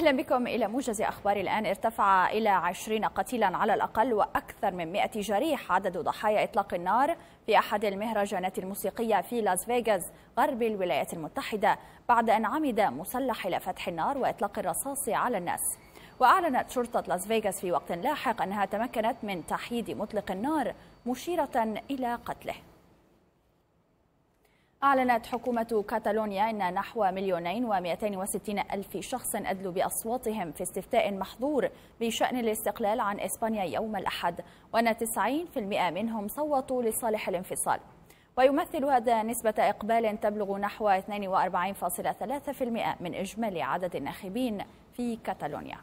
أهلا بكم إلى موجز أخبار الآن ارتفع إلى 20 قتيلا على الأقل وأكثر من 100 جريح عدد ضحايا إطلاق النار في أحد المهرجانات الموسيقية في لاس فيغاس غرب الولايات المتحدة بعد أن عمد مسلح إلى فتح النار وإطلاق الرصاص على الناس وأعلنت شرطة لاس فيغاس في وقت لاحق أنها تمكنت من تحييد مطلق النار مشيرة إلى قتله أعلنت حكومة كاتالونيا أن نحو مليونين و260 ألف شخص أدلوا بأصواتهم في استفتاء محظور بشأن الاستقلال عن إسبانيا يوم الأحد وأن 90% منهم صوتوا لصالح الانفصال ويمثل هذا نسبة إقبال تبلغ نحو 42.3% من إجمالي عدد الناخبين في كاتالونيا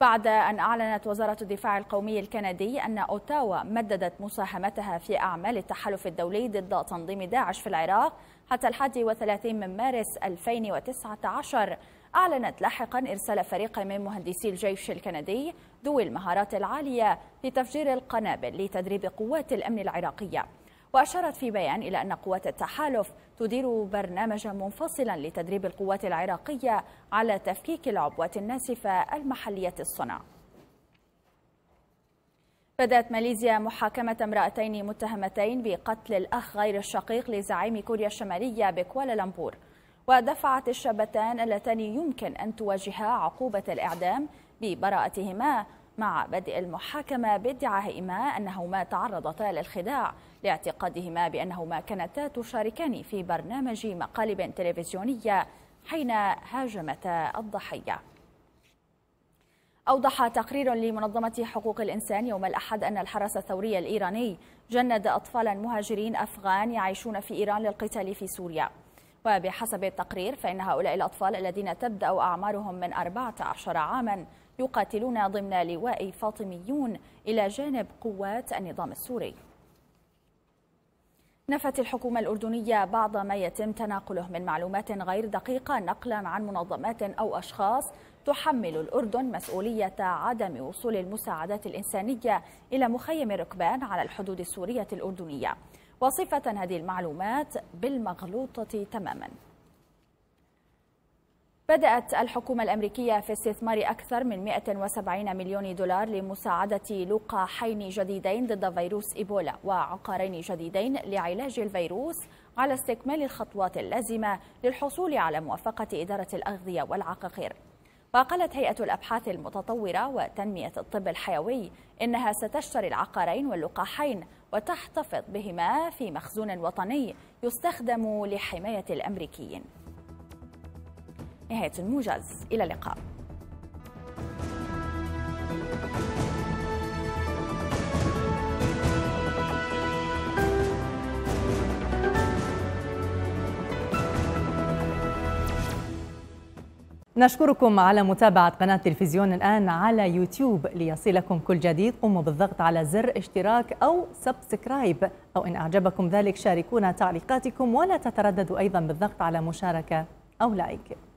بعد أن أعلنت وزارة الدفاع القومي الكندي أن أوتاوا مددت مساهمتها في أعمال التحالف الدولي ضد تنظيم داعش في العراق حتى الحادي وثلاثين من مارس 2019 أعلنت لاحقا إرسال فريق من مهندسي الجيش الكندي ذوي المهارات العالية لتفجير القنابل لتدريب قوات الأمن العراقية وأشارت في بيان إلى أن قوات التحالف تدير برنامجا منفصلا لتدريب القوات العراقية على تفكيك العبوات الناسفة المحلية الصنع بدأت ماليزيا محاكمة امرأتين متهمتين بقتل الأخ غير الشقيق لزعيم كوريا الشمالية بكوالالمبور ودفعت الشابتان اللتان يمكن أن تواجها عقوبة الإعدام ببراءتهما مع بدء المحاكمة بادعائهما أنهما تعرضتا للخداع لاعتقادهما بأنهما كانتا تشاركان في برنامج مقالب تلفزيونية حين هاجمتا الضحية أوضح تقرير لمنظمة حقوق الإنسان يوم الأحد أن الحرس الثوري الإيراني جند أطفالا مهاجرين أفغان يعيشون في إيران للقتال في سوريا وبحسب التقرير فإن هؤلاء الأطفال الذين تبدأ أعمارهم من 14 عاما يقاتلون ضمن لواء فاطميون إلى جانب قوات النظام السوري نفت الحكومة الأردنية بعض ما يتم تناقله من معلومات غير دقيقة نقلا عن منظمات أو أشخاص تحمل الأردن مسؤولية عدم وصول المساعدات الإنسانية إلى مخيم ركبان على الحدود السورية الأردنية وصفة هذه المعلومات بالمغلوطة تماما بدأت الحكومة الأمريكية في استثمار أكثر من 170 مليون دولار لمساعدة لقاحين جديدين ضد فيروس إيبولا وعقارين جديدين لعلاج الفيروس على استكمال الخطوات اللازمة للحصول على موافقة إدارة الأغذية والعقاقير وقالت هيئة الأبحاث المتطورة وتنمية الطب الحيوي إنها ستشتري العقارين واللقاحين وتحتفظ بهما في مخزون وطني يستخدم لحماية الأمريكيين نهاية الموجز إلى اللقاء نشكركم على متابعة قناة تلفزيون الآن على يوتيوب ليصلكم كل جديد قموا بالضغط على زر اشتراك أو سبسكرايب أو إن أعجبكم ذلك شاركونا تعليقاتكم ولا تترددوا أيضا بالضغط على مشاركة أو لايك